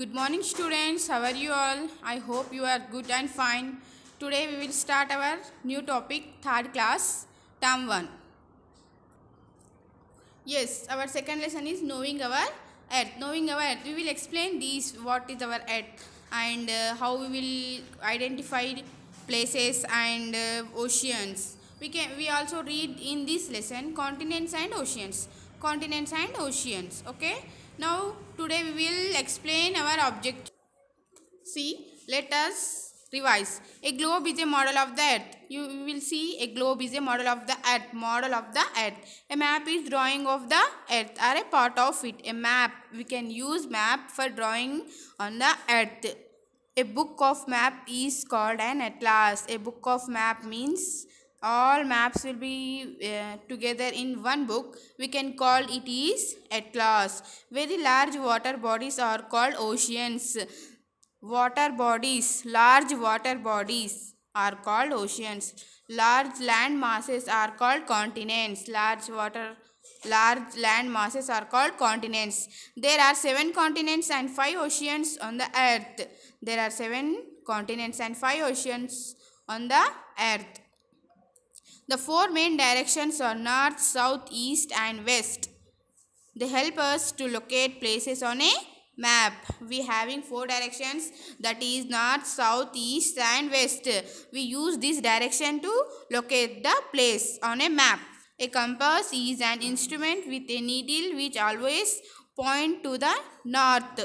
good morning students how are you all i hope you are good and fine today we will start our new topic third class term 1 yes our second lesson is knowing our earth knowing our earth we will explain these what is our earth and uh, how we will identify places and uh, oceans we can we also read in this lesson continents and oceans continents and oceans okay now today we will explain our object. See, let us revise. A globe is a model of the earth. You will see a globe is a model of the earth, model of the earth. A map is drawing of the earth or a part of it. A map, we can use map for drawing on the earth. A book of map is called an atlas. A book of map means all maps will be uh, together in one book we can call it is atlas very large water bodies are called oceans water bodies large water bodies are called oceans large land masses are called continents large water large land masses are called continents there are seven continents and five oceans on the earth there are seven continents and five oceans on the earth the four main directions are north, south, east and west. They help us to locate places on a map. We having four directions that is north, south, east and west. We use this direction to locate the place on a map. A compass is an instrument with a needle which always point to the north.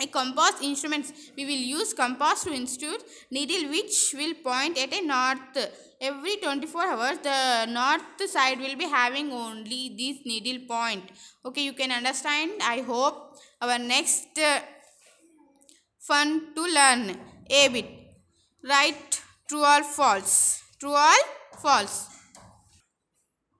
A compass instruments. We will use compass to institute needle which will point at a north. Every 24 hours the north side will be having only this needle point. Okay, you can understand. I hope our next uh, fun to learn. A bit. Right, true or false. True or false.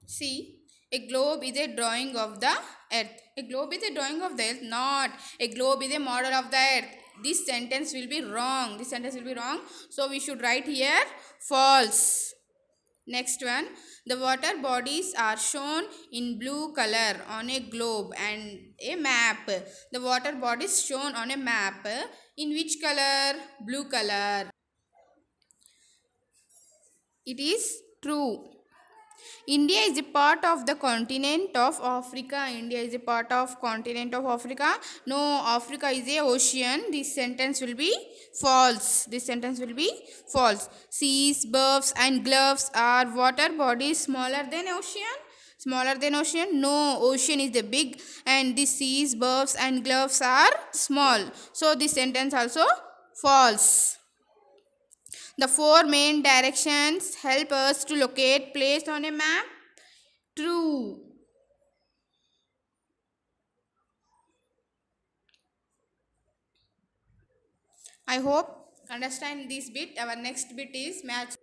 See. A globe is a drawing of the earth. A globe is a drawing of the earth. Not. A globe is a model of the earth. This sentence will be wrong. This sentence will be wrong. So we should write here false. Next one. The water bodies are shown in blue color on a globe and a map. The water bodies shown on a map. In which color? Blue color. It is true. India is a part of the continent of Africa. India is a part of continent of Africa. No, Africa is a ocean. This sentence will be false. This sentence will be false. Seas, bergs and gloves are water bodies smaller than ocean. Smaller than ocean? No, ocean is the big and the seas, bergs and gloves are small. So this sentence also false. The four main directions help us to locate place on a map. True. I hope understand this bit. Our next bit is match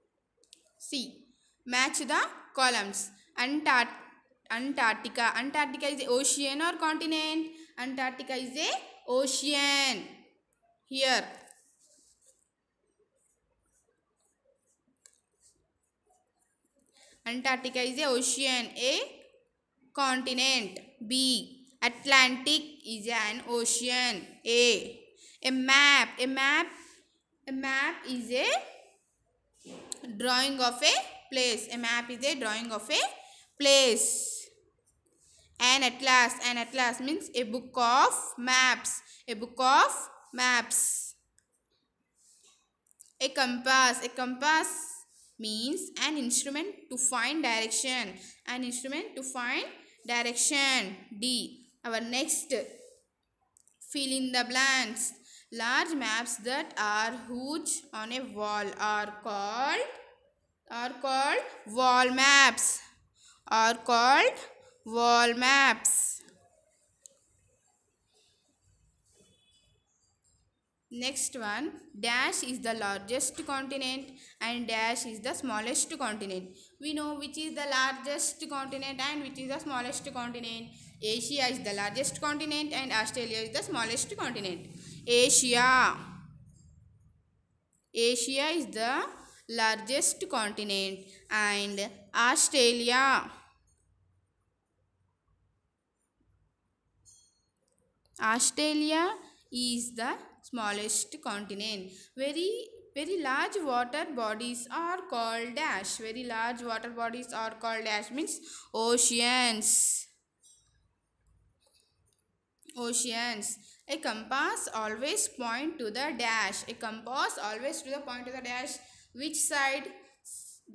C. Match the columns. Antart Antarctica. Antarctica is a ocean or continent. Antarctica is a ocean. Here Antarctica is a ocean, a continent. B. Atlantic is an ocean. A. A map. A map. A map is a drawing of a place. A map is a drawing of a place. An atlas. An atlas means a book of maps. A book of maps. A compass. A compass means an instrument to find direction. An instrument to find direction. D. Our next, fill in the blanks. Large maps that are huge on a wall are called are called wall maps. Are called wall maps. Next one, dash is the largest continent and dash is the smallest continent. We know which is the largest continent and which is the smallest continent. Asia is the largest continent and Australia is the smallest continent. Asia. Asia is the largest continent and Australia. Australia is the smallest continent. Very very large water bodies are called dash. Very large water bodies are called dash means oceans. Oceans. A compass always point to the dash. A compass always to the point to the dash. Which side?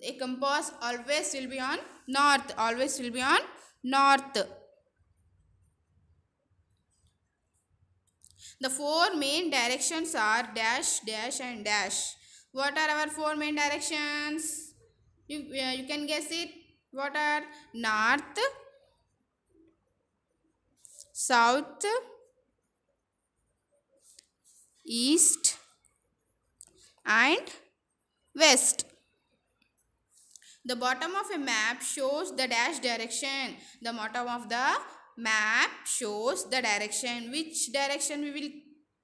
A compass always will be on north. Always will be on north. The four main directions are dash, dash and dash. What are our four main directions? You, uh, you can guess it. What are north, south, east and west. The bottom of a map shows the dash direction. The bottom of the map shows the direction which direction we will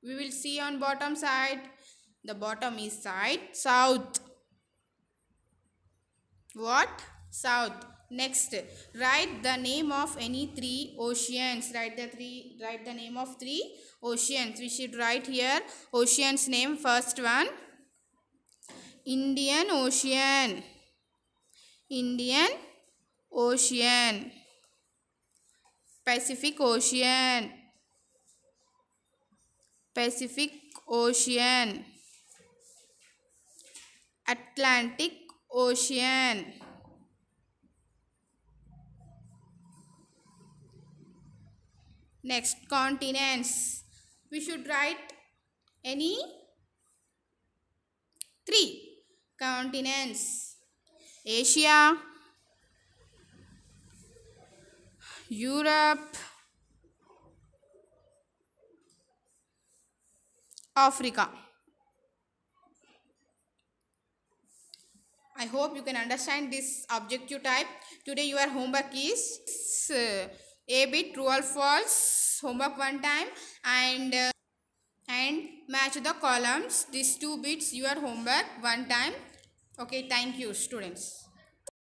we will see on bottom side the bottom is side south what south next write the name of any three oceans write the three write the name of three oceans we should write here oceans name first one indian ocean indian ocean Pacific Ocean Pacific Ocean Atlantic Ocean Next continents we should write any three continents Asia Europe, Africa. I hope you can understand this objective type. Today your homework is uh, A bit true or false homework one time and uh, and match the columns these two bits your homework one time. Okay, thank you students.